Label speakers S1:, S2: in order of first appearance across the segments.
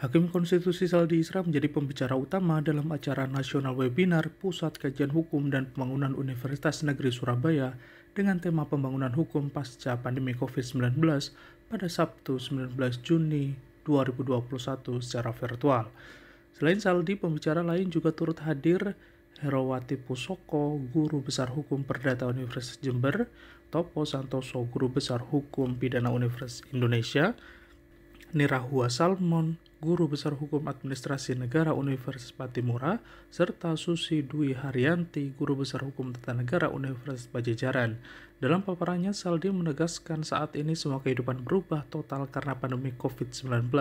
S1: Hakim Konstitusi Saldi Isra menjadi pembicara utama dalam acara nasional webinar Pusat Kajian Hukum dan Pembangunan Universitas Negeri Surabaya dengan tema pembangunan hukum pasca pandemi COVID-19 pada Sabtu 19 Juni 2021 secara virtual. Selain Saldi, pembicara lain juga turut hadir Herowati Pusoko, Guru Besar Hukum Perdata Universitas Jember, Topo Santoso, Guru Besar Hukum Pidana Universitas Indonesia, Nirahua Salmon, Guru Besar Hukum Administrasi Negara Universitas Patimura, serta Susi Dwi Haryanti, Guru Besar Hukum Tata Negara Universitas Pajajaran. Dalam paparannya, Saldi menegaskan saat ini semua kehidupan berubah total karena pandemi COVID-19.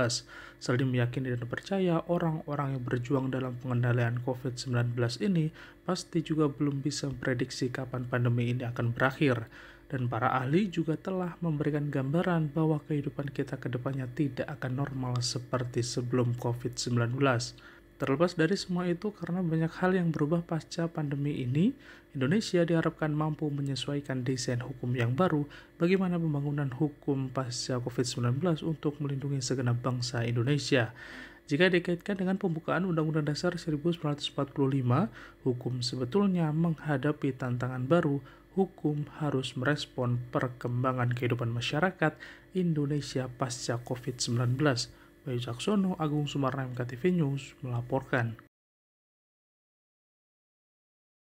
S1: Saldi meyakini dan percaya orang-orang yang berjuang dalam pengendalian COVID-19 ini pasti juga belum bisa memprediksi kapan pandemi ini akan berakhir dan para ahli juga telah memberikan gambaran bahwa kehidupan kita ke depannya tidak akan normal seperti sebelum COVID-19. Terlepas dari semua itu, karena banyak hal yang berubah pasca pandemi ini, Indonesia diharapkan mampu menyesuaikan desain hukum yang baru bagaimana pembangunan hukum pasca COVID-19 untuk melindungi segenap bangsa Indonesia. Jika dikaitkan dengan pembukaan Undang-Undang Dasar 1945, hukum sebetulnya menghadapi tantangan baru hukum harus merespon perkembangan kehidupan masyarakat Indonesia pasca COVID-19. Bayu Caksono, Agung Sumarna, MKTV News, melaporkan.